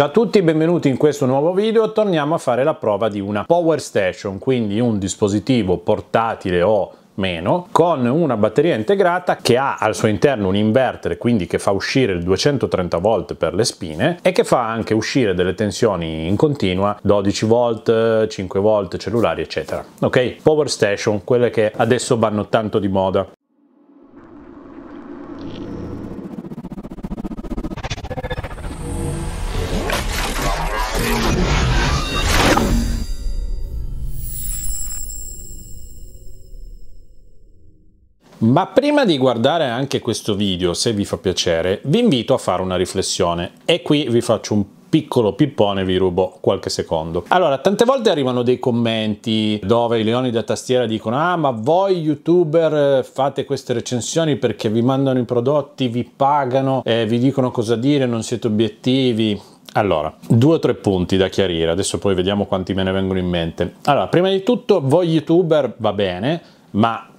Ciao a tutti, e benvenuti in questo nuovo video. Torniamo a fare la prova di una Power Station, quindi un dispositivo portatile o meno con una batteria integrata che ha al suo interno un inverter quindi che fa uscire il 230 volt per le spine e che fa anche uscire delle tensioni in continua 12 volt 5 volt cellulari eccetera ok power station quelle che adesso vanno tanto di moda Ma prima di guardare anche questo video, se vi fa piacere, vi invito a fare una riflessione e qui vi faccio un piccolo pippone vi rubo qualche secondo. Allora, tante volte arrivano dei commenti dove i leoni da tastiera dicono ah ma voi youtuber eh, fate queste recensioni perché vi mandano i prodotti, vi pagano, eh, vi dicono cosa dire, non siete obiettivi. Allora, due o tre punti da chiarire, adesso poi vediamo quanti me ne vengono in mente. Allora, prima di tutto voi youtuber va bene, ma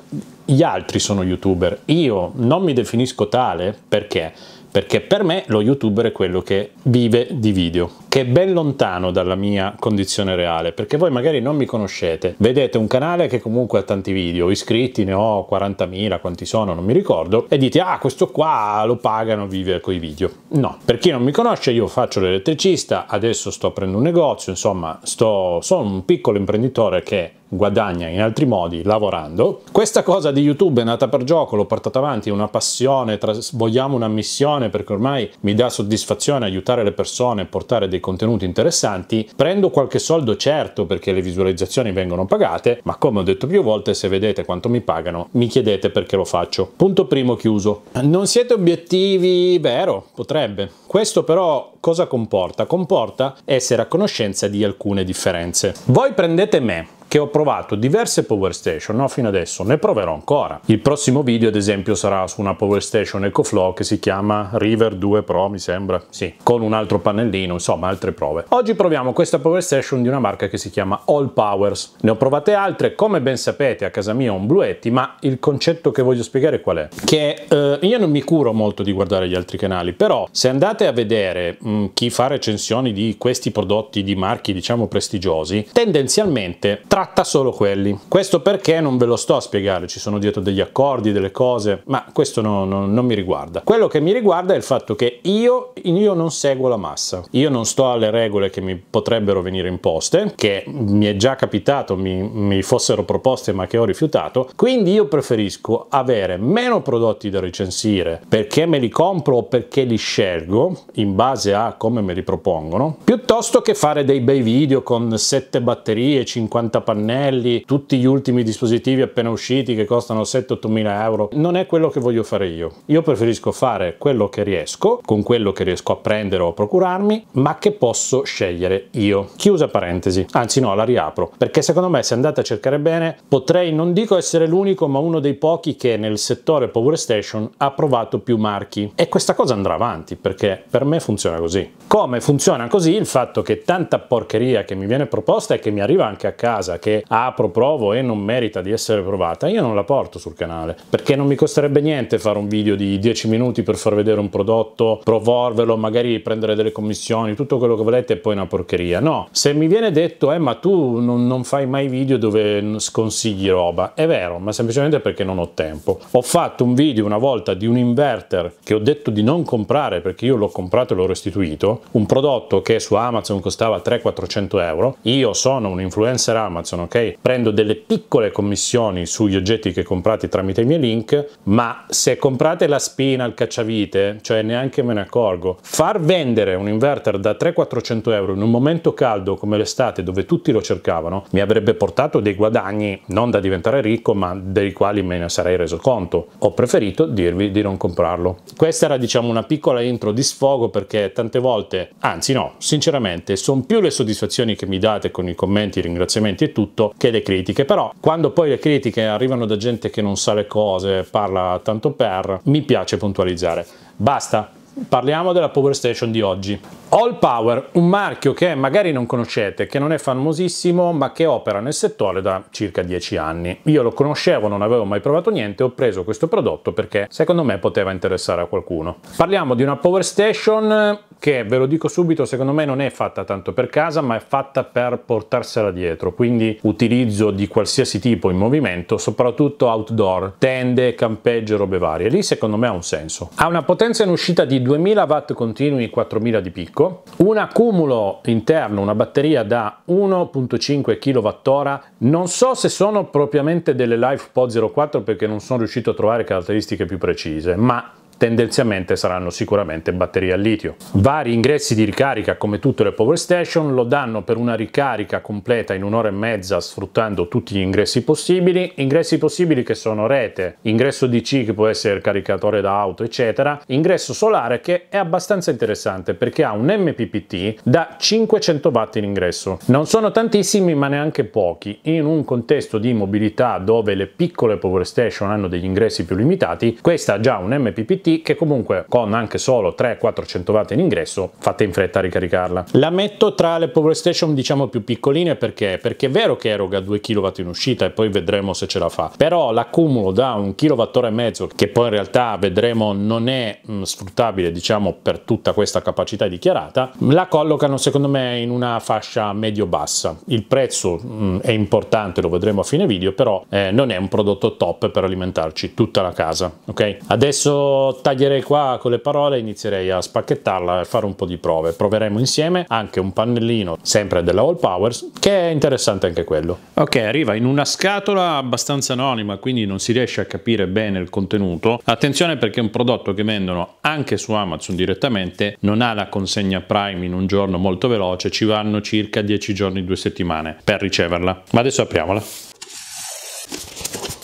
gli altri sono youtuber, io non mi definisco tale perché? Perché per me lo youtuber è quello che vive di video che è ben lontano dalla mia condizione reale, perché voi magari non mi conoscete, vedete un canale che comunque ha tanti video, iscritti ne ho 40.000, quanti sono, non mi ricordo, e dite ah questo qua lo pagano, vive coi video. No, per chi non mi conosce io faccio l'elettricista, adesso sto aprendo un negozio, insomma sto, sono un piccolo imprenditore che guadagna in altri modi lavorando. Questa cosa di YouTube è nata per gioco, l'ho portata avanti, è una passione, vogliamo una missione perché ormai mi dà soddisfazione aiutare le persone, portare dei contenuti interessanti, prendo qualche soldo certo perché le visualizzazioni vengono pagate, ma come ho detto più volte, se vedete quanto mi pagano, mi chiedete perché lo faccio. Punto primo chiuso. Non siete obiettivi? Vero, potrebbe. Questo però cosa comporta? Comporta essere a conoscenza di alcune differenze. Voi prendete me, che ho provato diverse Power Station, no? fino adesso, ne proverò ancora. Il prossimo video ad esempio sarà su una Power Station EcoFlow che si chiama River 2 Pro mi sembra, sì, con un altro pannellino, insomma altre prove. Oggi proviamo questa Power Station di una marca che si chiama All Powers. Ne ho provate altre, come ben sapete a casa mia ho un Bluetti, ma il concetto che voglio spiegare qual è? Che eh, io non mi curo molto di guardare gli altri canali, però se andate a vedere mh, mm, chi fa recensioni di questi prodotti di marchi diciamo prestigiosi, tendenzialmente tra tratta solo quelli. Questo perché non ve lo sto a spiegare, ci sono dietro degli accordi, delle cose, ma questo no, no, non mi riguarda. Quello che mi riguarda è il fatto che io, io non seguo la massa, io non sto alle regole che mi potrebbero venire imposte, che mi è già capitato mi, mi fossero proposte ma che ho rifiutato, quindi io preferisco avere meno prodotti da recensire perché me li compro o perché li scelgo in base a come me li propongono, piuttosto che fare dei bei video con 7 batterie, 50 pannelli, pannelli, tutti gli ultimi dispositivi appena usciti che costano 7-8 mila euro. Non è quello che voglio fare io. Io preferisco fare quello che riesco, con quello che riesco a prendere o a procurarmi, ma che posso scegliere io. Chiusa parentesi, anzi no, la riapro, perché secondo me se andate a cercare bene potrei, non dico essere l'unico, ma uno dei pochi che nel settore Power Station ha provato più marchi. E questa cosa andrà avanti, perché per me funziona così. Come funziona così il fatto che tanta porcheria che mi viene proposta e che mi arriva anche a casa, che apro, provo e non merita di essere provata, io non la porto sul canale perché non mi costerebbe niente fare un video di 10 minuti per far vedere un prodotto, provarvelo, magari prendere delle commissioni, tutto quello che volete e poi una porcheria. No, se mi viene detto, eh ma tu non, non fai mai video dove sconsigli roba, è vero, ma semplicemente perché non ho tempo. Ho fatto un video una volta di un inverter che ho detto di non comprare perché io l'ho comprato e l'ho restituito, un prodotto che su Amazon costava 300-400 euro, io sono un influencer Amazon Amazon, ok? Prendo delle piccole commissioni sugli oggetti che comprate tramite i miei link, ma se comprate la spina, il cacciavite, cioè neanche me ne accorgo, far vendere un inverter da 300-400 euro in un momento caldo come l'estate dove tutti lo cercavano, mi avrebbe portato dei guadagni non da diventare ricco, ma dei quali me ne sarei reso conto. Ho preferito dirvi di non comprarlo. Questa era diciamo una piccola intro di sfogo perché tante volte, anzi no, sinceramente, sono più le soddisfazioni che mi date con i commenti, i ringraziamenti, tutto che le critiche però quando poi le critiche arrivano da gente che non sa le cose parla tanto per mi piace puntualizzare basta Parliamo della Power Station di oggi. All Power, un marchio che magari non conoscete, che non è famosissimo, ma che opera nel settore da circa dieci anni. Io lo conoscevo, non avevo mai provato niente, ho preso questo prodotto perché secondo me poteva interessare a qualcuno. Parliamo di una Power Station che ve lo dico subito secondo me non è fatta tanto per casa ma è fatta per portarsela dietro quindi utilizzo di qualsiasi tipo in movimento soprattutto outdoor tende campeggio robe varie lì secondo me ha un senso ha una potenza in uscita di 2000 watt continui 4000 di picco un accumulo interno una batteria da 1.5 kWh non so se sono propriamente delle life po 04 perché non sono riuscito a trovare caratteristiche più precise ma tendenzialmente saranno sicuramente batterie a litio. Vari ingressi di ricarica come tutte le power station lo danno per una ricarica completa in un'ora e mezza sfruttando tutti gli ingressi possibili, ingressi possibili che sono rete, ingresso DC che può essere il caricatore da auto eccetera, ingresso solare che è abbastanza interessante perché ha un MPPT da 500 watt in ingresso. Non sono tantissimi ma neanche pochi, in un contesto di mobilità dove le piccole power station hanno degli ingressi più limitati, questa ha già un MPPT T che comunque con anche solo 300-400 watt in ingresso fate in fretta a ricaricarla. La metto tra le power station diciamo più piccoline perché? Perché è vero che eroga 2 kW in uscita e poi vedremo se ce la fa, però l'accumulo da un kWh e mezzo che poi in realtà vedremo non è mh, mm, sfruttabile diciamo per tutta questa capacità dichiarata, la collocano secondo me in una fascia medio-bassa. Il prezzo mh, mm, è importante, lo vedremo a fine video, però eh, non è un prodotto top per alimentarci tutta la casa, ok? Adesso taglierei qua con le parole e inizierei a spacchettarla e fare un po' di prove. Proveremo insieme anche un pannellino sempre della All Powers che è interessante anche quello. Ok, arriva in una scatola abbastanza anonima, quindi non si riesce a capire bene il contenuto. Attenzione perché è un prodotto che vendono anche su Amazon direttamente, non ha la consegna Prime in un giorno molto veloce, ci vanno circa 10 giorni, 2 settimane per riceverla. Ma adesso apriamola.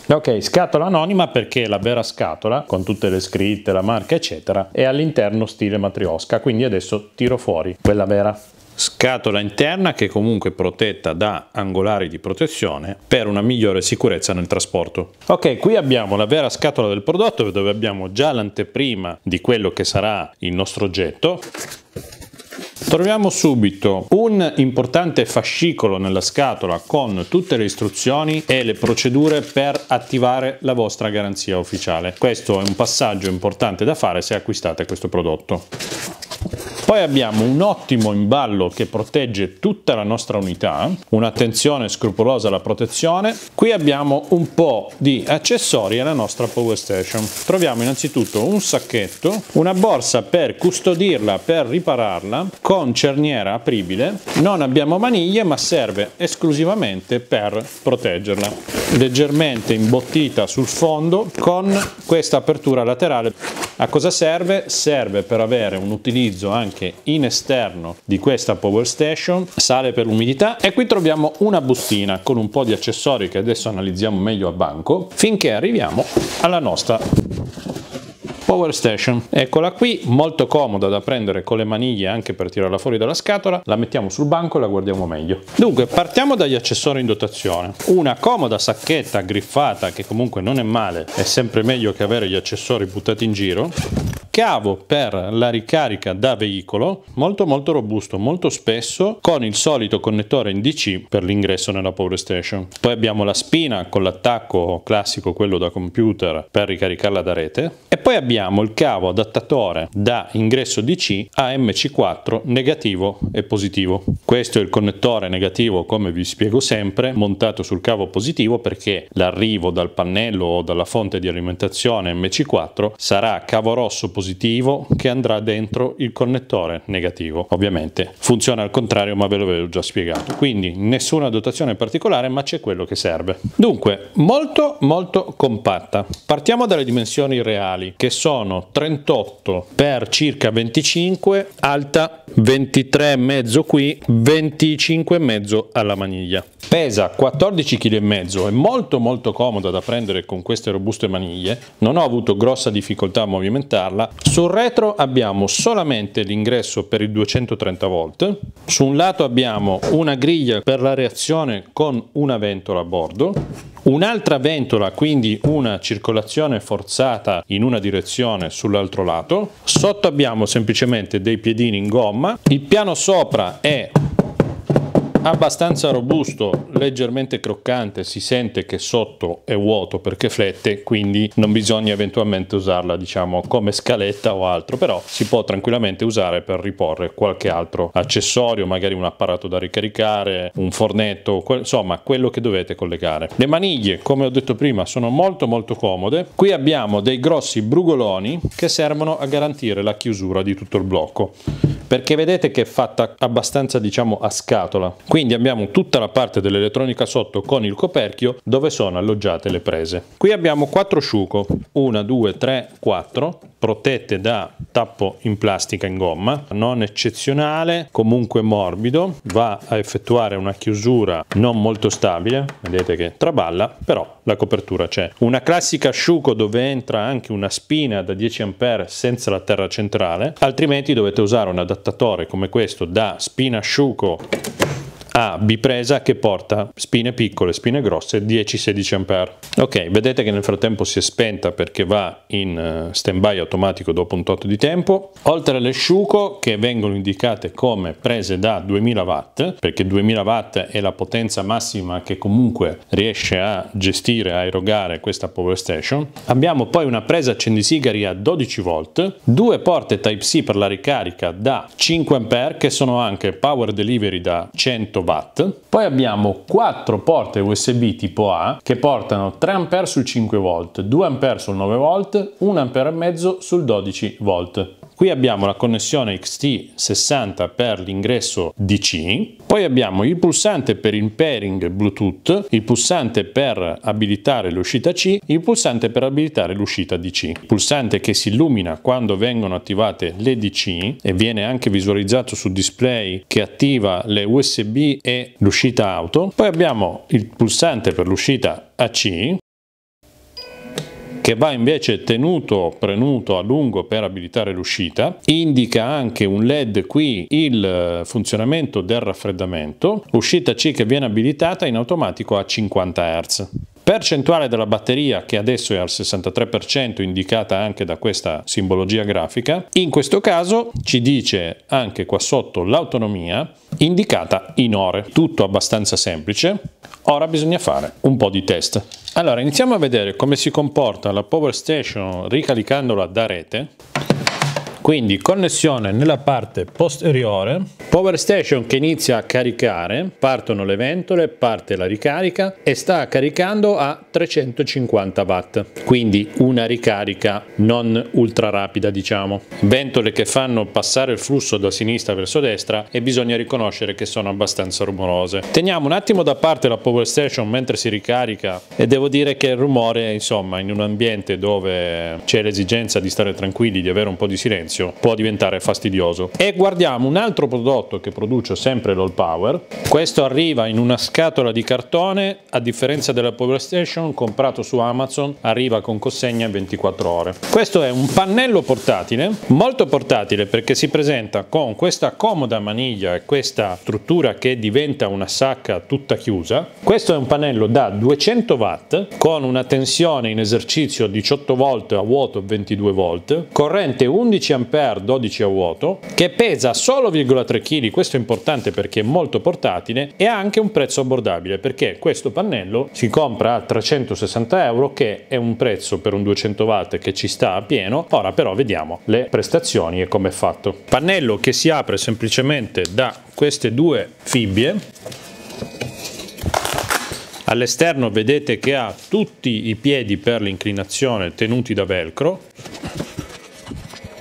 Ok, scatola anonima perché la vera scatola, con tutte le scritte, la marca eccetera, è all'interno stile matriosca, quindi adesso tiro fuori quella vera. Scatola interna che è comunque protetta da angolari di protezione per una migliore sicurezza nel trasporto. Ok, qui abbiamo la vera scatola del prodotto dove abbiamo già l'anteprima di quello che sarà il nostro oggetto Troviamo subito un importante fascicolo nella scatola con tutte le istruzioni e le procedure per attivare la vostra garanzia ufficiale. Questo è un passaggio importante da fare se acquistate questo prodotto. Poi abbiamo un ottimo imballo che protegge tutta la nostra unità, un'attenzione scrupolosa alla protezione. Qui abbiamo un po' di accessori alla nostra power station. Troviamo innanzitutto un sacchetto, una borsa per custodirla, per ripararla, con cerniera apribile. Non abbiamo maniglie ma serve esclusivamente per proteggerla. Leggermente imbottita sul fondo con questa apertura laterale. A cosa serve? Serve per avere un utilizzo utilizzo anche in esterno di questa power station sale per l'umidità e qui troviamo una bustina con un po' di accessori che adesso analizziamo meglio a banco finché arriviamo alla nostra Power Station. Eccola qui, molto comoda da prendere con le maniglie anche per tirarla fuori dalla scatola. La mettiamo sul banco e la guardiamo meglio. Dunque, partiamo dagli accessori in dotazione. Una comoda sacchetta griffata che comunque non è male, è sempre meglio che avere gli accessori buttati in giro. Cavo per la ricarica da veicolo, molto molto robusto, molto spesso, con il solito connettore in DC per l'ingresso nella Power Station. Poi abbiamo la spina con l'attacco classico, quello da computer, per ricaricarla da rete. E poi abbiamo abbiamo il cavo adattatore da ingresso DC a MC4 negativo e positivo. Questo è il connettore negativo come vi spiego sempre montato sul cavo positivo perché l'arrivo dal pannello o dalla fonte di alimentazione MC4 sarà cavo rosso positivo che andrà dentro il connettore negativo. Ovviamente funziona al contrario ma ve l'avevo già spiegato. Quindi nessuna dotazione particolare ma c'è quello che serve. Dunque molto molto compatta. Partiamo dalle dimensioni reali che sono sono 38 per circa 25, alta 23 e mezzo qui, 25 e mezzo alla maniglia. Pesa 14 kg, e mezzo è molto molto comoda da prendere con queste robuste maniglie, non ho avuto grossa difficoltà a movimentarla. Sul retro abbiamo solamente l'ingresso per il 230 volt, su un lato abbiamo una griglia per la reazione con una ventola a bordo, Un'altra ventola, quindi una circolazione forzata in una direzione sull'altro lato. Sotto abbiamo semplicemente dei piedini in gomma. Il piano sopra è abbastanza robusto, leggermente croccante, si sente che sotto è vuoto perché flette, quindi non bisogna eventualmente usarla diciamo come scaletta o altro, però si può tranquillamente usare per riporre qualche altro accessorio, magari un apparato da ricaricare, un fornetto, que insomma quello che dovete collegare. Le maniglie, come ho detto prima, sono molto molto comode. Qui abbiamo dei grossi brugoloni che servono a garantire la chiusura di tutto il blocco, perché vedete che è fatta abbastanza diciamo a scatola. Quindi quindi abbiamo tutta la parte dell'elettronica sotto con il coperchio dove sono alloggiate le prese. Qui abbiamo quattro sciuco, 1, 2, 3, 4, protette da tappo in plastica in gomma, non eccezionale, comunque morbido, va a effettuare una chiusura non molto stabile, vedete che traballa, però la copertura c'è. Una classica sciuco dove entra anche una spina da 10A senza la terra centrale, altrimenti dovete usare un adattatore come questo da spina sciuco a bipresa che porta spine piccole, spine grosse 10-16 A. Ok, vedete che nel frattempo si è spenta perché va in eh, stand-by automatico dopo un tot di tempo. Oltre alle sciuco, che vengono indicate come prese da 2000 watt, perché 2000 watt è la potenza massima che comunque riesce a gestire, a erogare questa power station. Abbiamo poi una presa accendisigari a 12 volt, due porte Type-C per la ricarica da 5 A che sono anche power delivery da 100 watt. Poi abbiamo quattro porte USB tipo A che portano 3 A sul 5 V, 2 A sul 9 V, 1 A e mezzo sul 12 V. Qui abbiamo la connessione XT60 per l'ingresso DC, poi abbiamo il pulsante per il pairing Bluetooth, il pulsante per abilitare l'uscita C, il pulsante per abilitare l'uscita DC, pulsante che si illumina quando vengono attivate le DC e viene anche visualizzato sul display che attiva le USB e l'uscita auto, poi abbiamo il pulsante per l'uscita AC che va invece tenuto premuto a lungo per abilitare l'uscita, indica anche un led qui il funzionamento del raffreddamento, uscita C che viene abilitata in automatico a 50 Hz percentuale della batteria che adesso è al 63% indicata anche da questa simbologia grafica, in questo caso ci dice anche qua sotto l'autonomia indicata in ore. Tutto abbastanza semplice, ora bisogna fare un po' di test. Allora iniziamo a vedere come si comporta la power station ricaricandola da rete quindi connessione nella parte posteriore power station che inizia a caricare partono le ventole parte la ricarica e sta caricando a 350 watt quindi una ricarica non ultra rapida diciamo ventole che fanno passare il flusso da sinistra verso destra e bisogna riconoscere che sono abbastanza rumorose teniamo un attimo da parte la power station mentre si ricarica e devo dire che il rumore insomma in un ambiente dove c'è l'esigenza di stare tranquilli di avere un po' di silenzio all'inizio può diventare fastidioso. E guardiamo un altro prodotto che produce sempre l'All Power. Questo arriva in una scatola di cartone, a differenza della Power Station, comprato su Amazon, arriva con consegna in 24 ore. Questo è un pannello portatile, molto portatile perché si presenta con questa comoda maniglia e questa struttura che diventa una sacca tutta chiusa. Questo è un pannello da 200 watt con una tensione in esercizio 18 volt a vuoto 22 volt, corrente 11 A 12 a vuoto, che pesa solo 0,3 kg, questo è importante perché è molto portatile, e ha anche un prezzo abbordabile perché questo pannello si compra a 360 euro che è un prezzo per un 200 watt che ci sta a pieno, ora però vediamo le prestazioni e come è fatto. Pannello che si apre semplicemente da queste due fibbie All'esterno vedete che ha tutti i piedi per l'inclinazione tenuti da velcro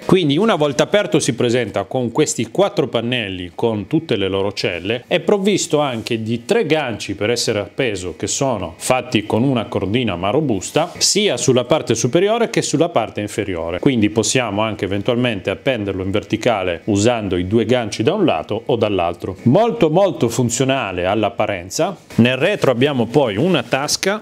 quindi una volta aperto si presenta con questi quattro pannelli con tutte le loro celle, è provvisto anche di tre ganci per essere appeso che sono fatti con una cordina ma robusta sia sulla parte superiore che sulla parte inferiore. Quindi possiamo anche eventualmente appenderlo in verticale usando i due ganci da un lato o dall'altro. Molto molto funzionale all'apparenza. Nel retro abbiamo poi una tasca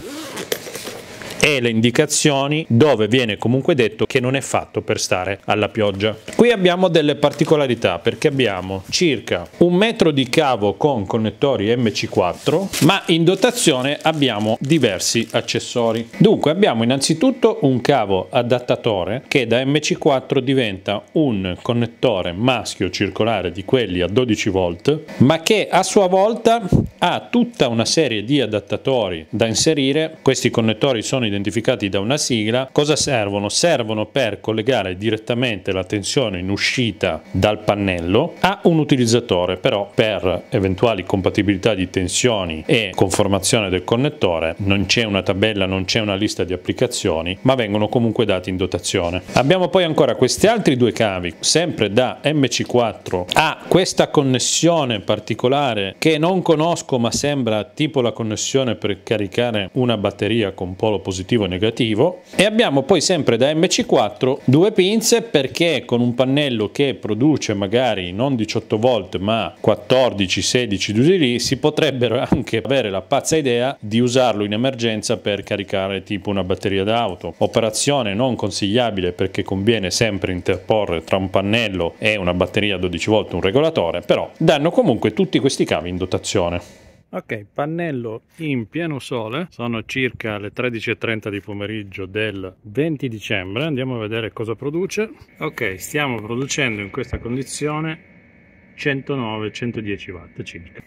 e le indicazioni dove viene comunque detto che non è fatto per stare alla pioggia. Qui abbiamo delle particolarità perché abbiamo circa un metro di cavo con connettori MC4 ma in dotazione abbiamo diversi accessori. Dunque abbiamo innanzitutto un cavo adattatore che da MC4 diventa un connettore maschio circolare di quelli a 12 volt ma che a sua volta ha tutta una serie di adattatori da inserire. Questi connettori sono i identificati da una sigla, cosa servono? Servono per collegare direttamente la tensione in uscita dal pannello a un utilizzatore, però per eventuali compatibilità di tensioni e conformazione del connettore non c'è una tabella, non c'è una lista di applicazioni, ma vengono comunque dati in dotazione. Abbiamo poi ancora questi altri due cavi, sempre da MC4 a questa connessione particolare che non conosco ma sembra tipo la connessione per caricare una batteria con polo positivo positivo e negativo e abbiamo poi sempre da MC4 due pinze perché con un pannello che produce magari non 18 volt ma 14 16 giù lì si potrebbero anche avere la pazza idea di usarlo in emergenza per caricare tipo una batteria d'auto operazione non consigliabile perché conviene sempre interporre tra un pannello e una batteria 12 volt un regolatore però danno comunque tutti questi cavi in dotazione Ok, pannello in pieno sole, sono circa le 13.30 di pomeriggio del 20 dicembre, andiamo a vedere cosa produce. Ok, stiamo producendo in questa condizione 109-110 watt circa.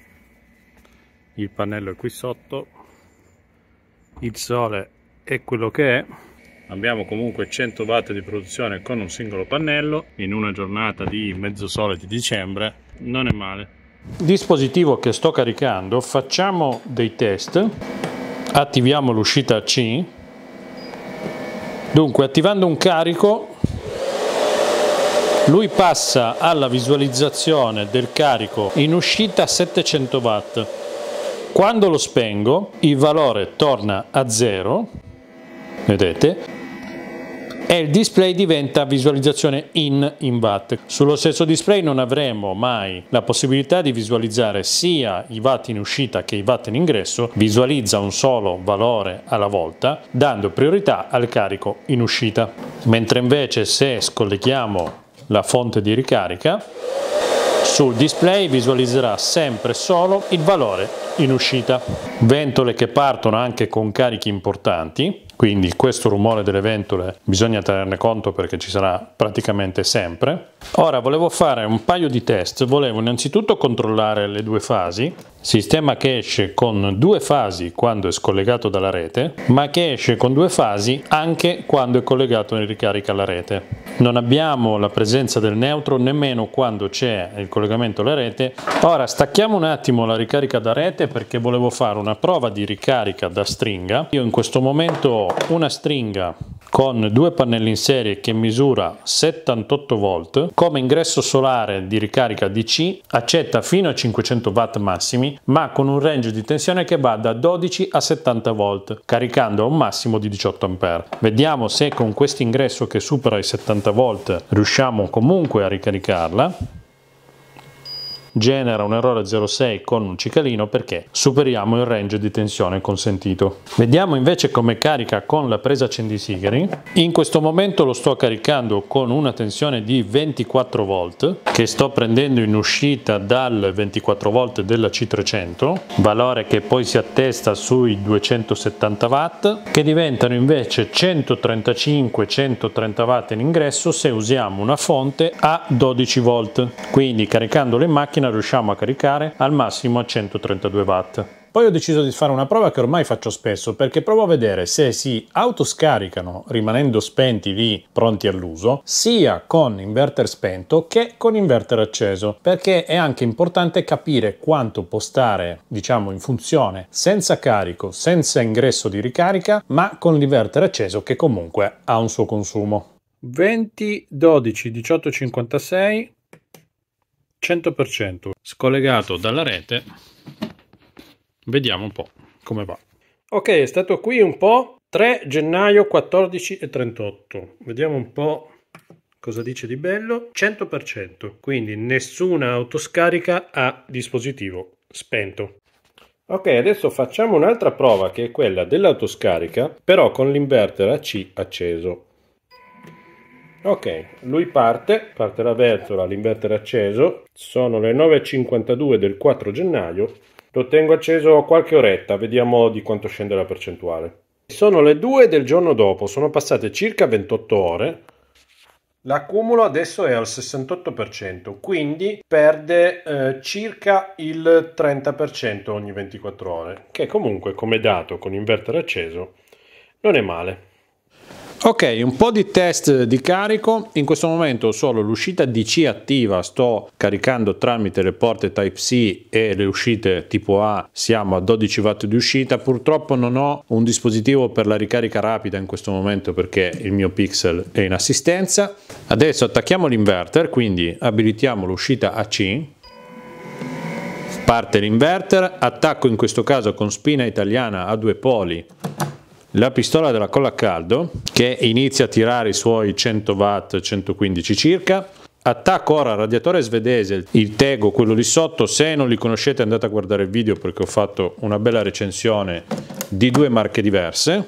Il pannello è qui sotto, il sole è quello che è. Abbiamo comunque 100 watt di produzione con un singolo pannello in una giornata di mezzo sole di dicembre, non è male dispositivo che sto caricando facciamo dei test attiviamo l'uscita C dunque attivando un carico lui passa alla visualizzazione del carico in uscita 700 watt quando lo spengo il valore torna a zero vedete e il display diventa visualizzazione in in inwatt. Sullo stesso display non avremo mai la possibilità di visualizzare sia i watt in uscita che i watt in ingresso, visualizza un solo valore alla volta dando priorità al carico in uscita. Mentre invece se scolleghiamo la fonte di ricarica sul display visualizzerà sempre solo il valore in uscita. Ventole che partono anche con carichi importanti, quindi questo rumore delle ventole bisogna tenerne conto perché ci sarà praticamente sempre. Ora volevo fare un paio di test, volevo innanzitutto controllare le due fasi, sistema che esce con due fasi quando è scollegato dalla rete, ma che esce con due fasi anche quando è collegato in ricarica alla rete. Non abbiamo la presenza del neutro nemmeno quando c'è il collegamento alla rete. Ora stacchiamo un attimo la ricarica da rete perché volevo fare una prova di ricarica da stringa. Io in questo momento ho una stringa con due pannelli in serie che misura 78 volt, come ingresso solare di ricarica DC accetta fino a 500 watt massimi, ma con un range di tensione che va da 12 a 70 volt, caricando a un massimo di 18 ampere. Vediamo se con questo ingresso che supera i 70 volt riusciamo comunque a ricaricarla genera un errore 0,6 con un cicalino perché superiamo il range di tensione consentito. Vediamo invece come carica con la presa accendisigari. In questo momento lo sto caricando con una tensione di 24 volt che sto prendendo in uscita dal 24 volt della C300, valore che poi si attesta sui 270 watt, che diventano invece 135-130 watt in ingresso se usiamo una fonte a 12 volt. Quindi caricandolo in macchina appena riusciamo a caricare al massimo a 132 watt. Poi ho deciso di fare una prova che ormai faccio spesso perché provo a vedere se si autoscaricano rimanendo spenti lì pronti all'uso sia con inverter spento che con inverter acceso perché è anche importante capire quanto può stare diciamo in funzione senza carico, senza ingresso di ricarica ma con l'inverter acceso che comunque ha un suo consumo. 20 12 18 56 100% scollegato dalla rete. Vediamo un po' come va. Ok, è stato qui un po'. 3 gennaio 14 e 38. Vediamo un po' cosa dice di bello. 100%, quindi nessuna autoscarica a dispositivo spento. Ok, adesso facciamo un'altra prova che è quella dell'autoscarica, però con l'inverter AC acceso. Ok, lui parte, parte la verzola, l'inverter acceso, sono le 9.52 del 4 gennaio, lo tengo acceso qualche oretta, vediamo di quanto scende la percentuale. Sono le 2 del giorno dopo, sono passate circa 28 ore, L'accumulo adesso è al 68%, quindi perde eh, circa il 30% ogni 24 ore, che comunque come dato con inverter acceso non è male. Ok, un po' di test di carico, in questo momento solo l'uscita DC attiva sto caricando tramite le porte Type-C e le uscite tipo A, siamo a 12 watt di uscita, purtroppo non ho un dispositivo per la ricarica rapida in questo momento perché il mio Pixel è in assistenza. Adesso attacchiamo l'inverter, quindi abilitiamo l'uscita AC, parte l'inverter, attacco in questo caso con spina italiana a due poli la pistola della colla a caldo che inizia a tirare i suoi 100 watt, 115 circa. Attacco ora al radiatore svedese, il Tego, quello lì sotto, se non li conoscete andate a guardare il video perché ho fatto una bella recensione di due marche diverse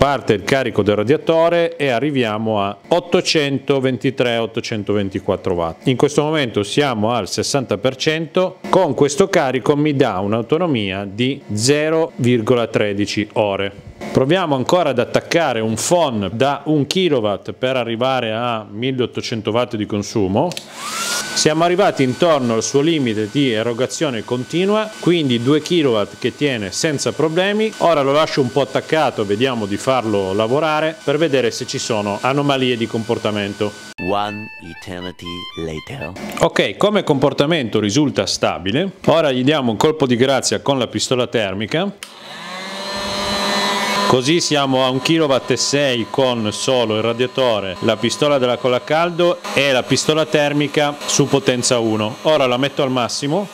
parte il carico del radiatore e arriviamo a 823-824 watt. In questo momento siamo al 60%, con questo carico mi dà un'autonomia di 0,13 ore. Proviamo ancora ad attaccare un FON da 1 kW per arrivare a 1800 watt di consumo. Siamo arrivati intorno al suo limite di erogazione continua, quindi 2 kW che tiene senza problemi. Ora lo lascio un po' attaccato, vediamo di farlo lavorare per vedere se ci sono anomalie di comportamento. Ok, come comportamento risulta stabile. Ora gli diamo un colpo di grazia con la pistola termica. Così siamo a 1,6 kW con solo il radiatore, la pistola della colla caldo e la pistola termica su potenza 1. Ora la metto al massimo.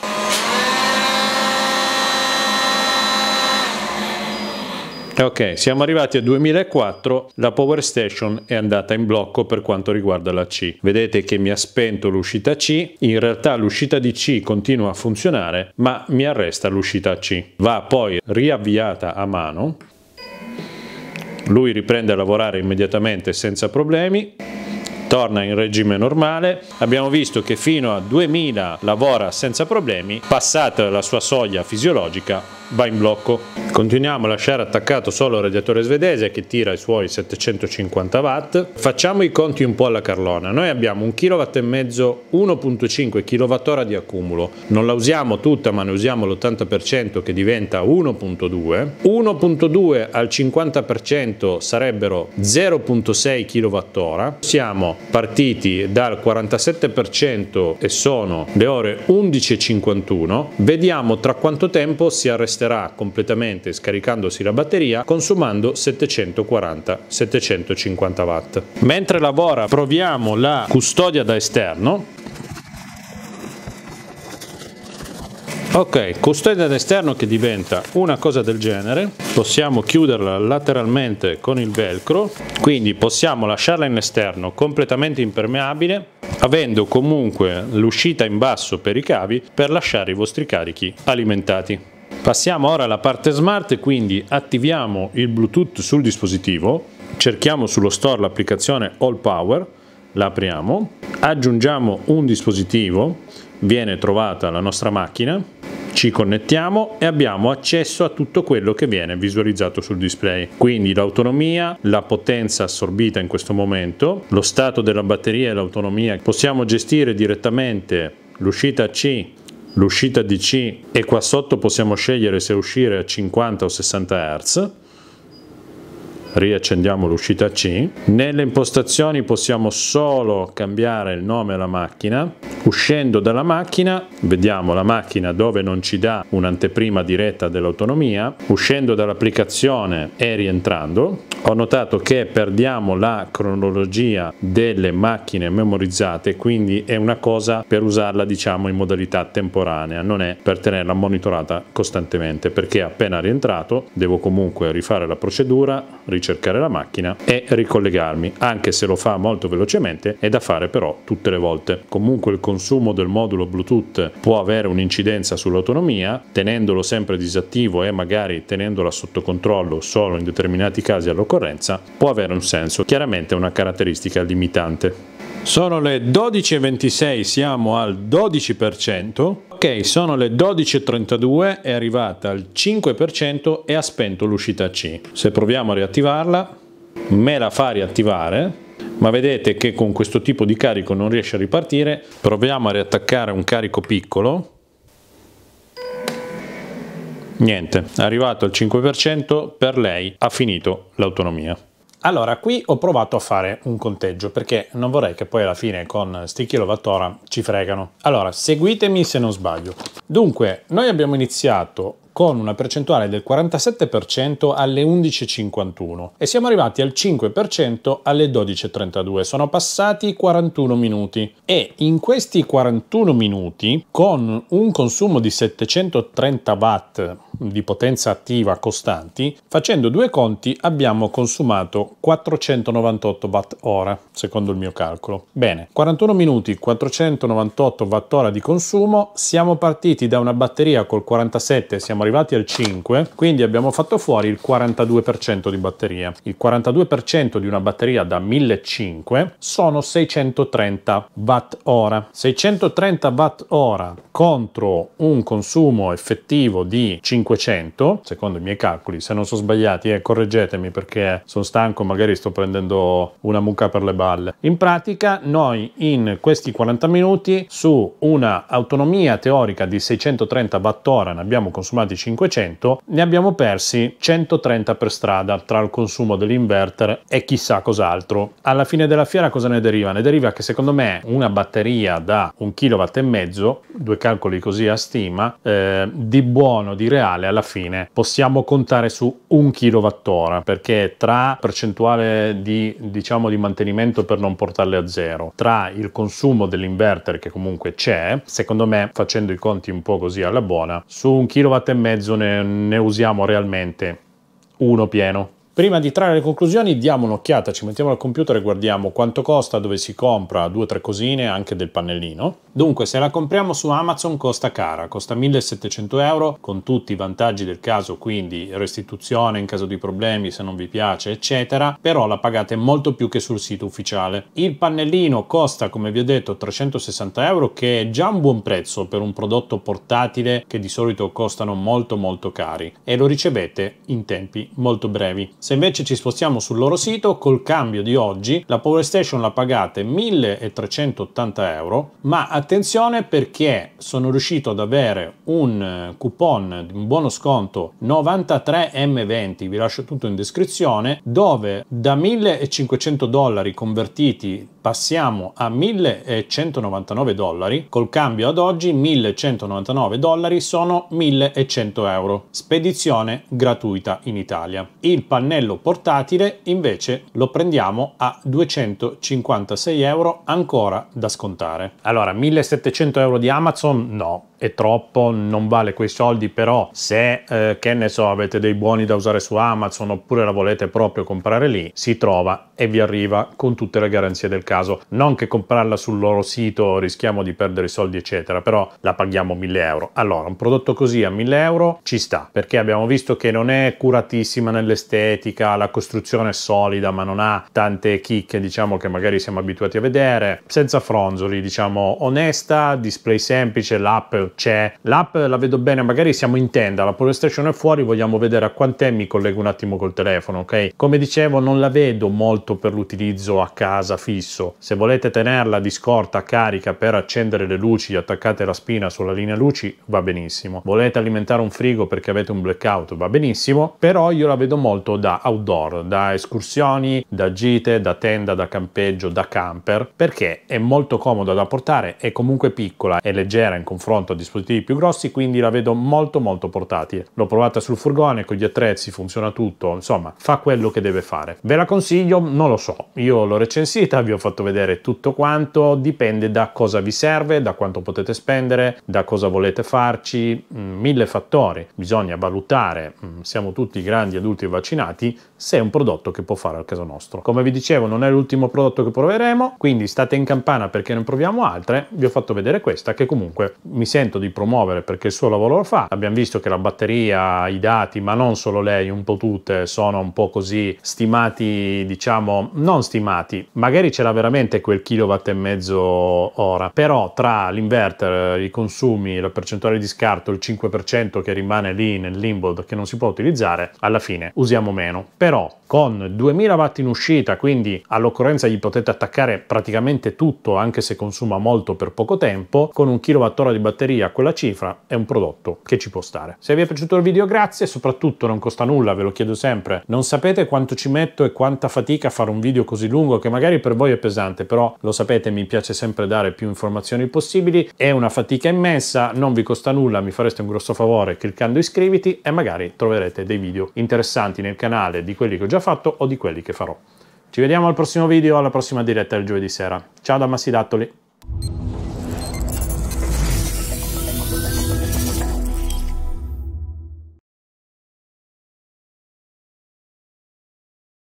Ok, siamo arrivati a 2004, la Power Station è andata in blocco per quanto riguarda la C. Vedete che mi ha spento l'uscita C, in realtà l'uscita di C continua a funzionare, ma mi arresta l'uscita C. Va poi riavviata a mano lui riprende a lavorare immediatamente senza problemi, torna in regime normale. Abbiamo visto che fino a 2000 lavora senza problemi, passata la sua soglia fisiologica va in blocco. Continuiamo a lasciare attaccato solo il radiatore svedese che tira i suoi 750 watt. Facciamo i conti un po' alla carlona. Noi abbiamo un kilowatt e mezzo 1.5 kWh di accumulo. Non la usiamo tutta ma ne usiamo l'80% che diventa 1.2. 1.2 al 50% sarebbero 0.6 kWh. Siamo partiti dal 47% e sono le ore 11.51. Vediamo tra quanto tempo si arresterà resterà completamente scaricandosi la batteria consumando 740-750 watt. Mentre lavora proviamo la custodia da esterno ok custodia da esterno che diventa una cosa del genere possiamo chiuderla lateralmente con il velcro quindi possiamo lasciarla in esterno completamente impermeabile avendo comunque l'uscita in basso per i cavi per lasciare i vostri carichi alimentati Passiamo ora alla parte smart, quindi attiviamo il Bluetooth sul dispositivo, cerchiamo sullo store l'applicazione All Power, la apriamo, aggiungiamo un dispositivo, viene trovata la nostra macchina, ci connettiamo e abbiamo accesso a tutto quello che viene visualizzato sul display. Quindi l'autonomia, la potenza assorbita in questo momento, lo stato della batteria e l'autonomia. Possiamo gestire direttamente l'uscita C l'uscita DC e qua sotto possiamo scegliere se uscire a 50 o 60 Hz riaccendiamo l'uscita C. Nelle impostazioni possiamo solo cambiare il nome alla macchina. Uscendo dalla macchina vediamo la macchina dove non ci dà un'anteprima diretta dell'autonomia. Uscendo dall'applicazione e rientrando ho notato che perdiamo la cronologia delle macchine memorizzate quindi è una cosa per usarla diciamo in modalità temporanea non è per tenerla monitorata costantemente perché appena rientrato devo comunque rifare la procedura, ricevere cercare la macchina e ricollegarmi, anche se lo fa molto velocemente, è da fare però tutte le volte. Comunque il consumo del modulo Bluetooth può avere un'incidenza sull'autonomia, tenendolo sempre disattivo e magari tenendola sotto controllo solo in determinati casi all'occorrenza, può avere un senso, chiaramente una caratteristica limitante. Sono le 12.26, siamo al 12%. Ok, sono le 12.32, è arrivata al 5% e ha spento l'uscita C. Se proviamo a riattivarla, me la fa riattivare, ma vedete che con questo tipo di carico non riesce a ripartire. Proviamo a riattaccare un carico piccolo. Niente, arrivato al 5% per lei ha finito l'autonomia. Allora, qui ho provato a fare un conteggio perché non vorrei che poi alla fine con sti kilowattora ci fregano. Allora, seguitemi se non sbaglio. Dunque, noi abbiamo iniziato con una percentuale del 47% alle 11.51 e siamo arrivati al 5% alle 12.32. Sono passati 41 minuti e in questi 41 minuti con un consumo di 730 watt di potenza attiva costanti, facendo due conti abbiamo consumato 498 watt ora, secondo il mio calcolo. Bene, 41 minuti, 498 watt ora di consumo, siamo partiti da una batteria col 47, siamo arrivati arrivati al 5, quindi abbiamo fatto fuori il 42% di batteria. Il 42% di una batteria da 1500 sono 630 Wh. 630 Wh contro un consumo effettivo di 500, secondo i miei calcoli, se non sono sbagliati, eh, correggetemi perché sono stanco, magari sto prendendo una mucca per le balle. In pratica noi in questi 40 minuti su una autonomia teorica di 630 watt ora ne abbiamo consumati 500 ne abbiamo persi 130 per strada tra il consumo dell'inverter e chissà cos'altro. Alla fine della fiera cosa ne deriva? Ne deriva che secondo me una batteria da 1,5 kW, due calcoli così a stima, eh, di buono, di reale alla fine possiamo contare su 1 kWh perché tra percentuale di, diciamo, di mantenimento per non portarle a zero, tra il consumo dell'inverter che comunque c'è, secondo me facendo i conti un po' così alla buona, su un e mezzo mezzo ne, ne usiamo realmente uno pieno Prima di trarre le conclusioni diamo un'occhiata, ci mettiamo al computer e guardiamo quanto costa, dove si compra, due o tre cosine anche del pannellino. Dunque se la compriamo su Amazon costa cara, costa 1700 euro con tutti i vantaggi del caso, quindi restituzione in caso di problemi se non vi piace eccetera, però la pagate molto più che sul sito ufficiale. Il pannellino costa come vi ho detto 360 euro che è già un buon prezzo per un prodotto portatile che di solito costano molto molto cari e lo ricevete in tempi molto brevi. Se invece ci spostiamo sul loro sito, col cambio di oggi, la Power Station la pagate 1380 euro, ma attenzione perché sono riuscito ad avere un eh, coupon, di un buono sconto 93M20, vi lascio tutto in descrizione, dove da 1500 dollari convertiti passiamo a 1199 dollari, col cambio ad oggi 1199 dollari sono 1100 euro. Spedizione gratuita in Italia. Il pannello pannello portatile invece lo prendiamo a 256 euro ancora da scontare. Allora, 1700 euro di Amazon? No è troppo, non vale quei soldi, però se, eh, che ne so, avete dei buoni da usare su Amazon oppure la volete proprio comprare lì, si trova e vi arriva con tutte le garanzie del caso. Non che comprarla sul loro sito rischiamo di perdere i soldi, eccetera, però la paghiamo 1000 euro. Allora, un prodotto così a 1000 euro ci sta, perché abbiamo visto che non è curatissima nell'estetica, la costruzione è solida, ma non ha tante chicche, diciamo, che magari siamo abituati a vedere, senza fronzoli, diciamo, onesta, display semplice, l'app c'è l'app, la vedo bene, magari siamo in tenda, la PlayStation è fuori, vogliamo vedere a quant'è, mi collego un attimo col telefono, ok? Come dicevo, non la vedo molto per l'utilizzo a casa fisso. Se volete tenerla di scorta carica per accendere le luci, attaccate la spina sulla linea luci, va benissimo. Volete alimentare un frigo perché avete un blackout, va benissimo, però io la vedo molto da outdoor, da escursioni, da gite, da tenda, da campeggio, da camper, perché è molto comoda da portare, è comunque piccola e leggera in confronto dispositivi più grossi, quindi la vedo molto molto portatile. L'ho provata sul furgone con gli attrezzi, funziona tutto, insomma, fa quello che deve fare. Ve la consiglio? Non lo so. Io l'ho recensita, vi ho fatto vedere tutto quanto, dipende da cosa vi serve, da quanto potete spendere, da cosa volete farci, mm, mille fattori. Bisogna valutare, mm, siamo tutti grandi adulti vaccinati, se è un prodotto che può fare al caso nostro. Come vi dicevo, non è l'ultimo prodotto che proveremo, quindi state in campana perché ne proviamo altre. Vi ho fatto vedere questa che comunque mi sento contento di promuovere perché il suo lavoro lo fa. Abbiamo visto che la batteria, i dati, ma non solo lei, un po' tutte, sono un po' così stimati, diciamo, non stimati. Magari c'era veramente quel kilowatt e mezzo ora, però tra l'inverter, i consumi, la percentuale di scarto, il 5% che rimane lì nel limbo che non si può utilizzare, alla fine usiamo meno. Però con 2000 watt in uscita, quindi all'occorrenza gli potete attaccare praticamente tutto, anche se consuma molto per poco tempo, con un kilowattora di batteria via quella cifra è un prodotto che ci può stare. Se vi è piaciuto il video grazie, soprattutto non costa nulla, ve lo chiedo sempre, non sapete quanto ci metto e quanta fatica fare un video così lungo che magari per voi è pesante, però lo sapete mi piace sempre dare più informazioni possibili, è una fatica immensa, non vi costa nulla, mi fareste un grosso favore cliccando iscriviti e magari troverete dei video interessanti nel canale di quelli che ho già fatto o di quelli che farò. Ci vediamo al prossimo video, alla prossima diretta del giovedì sera. Ciao da Dattoli!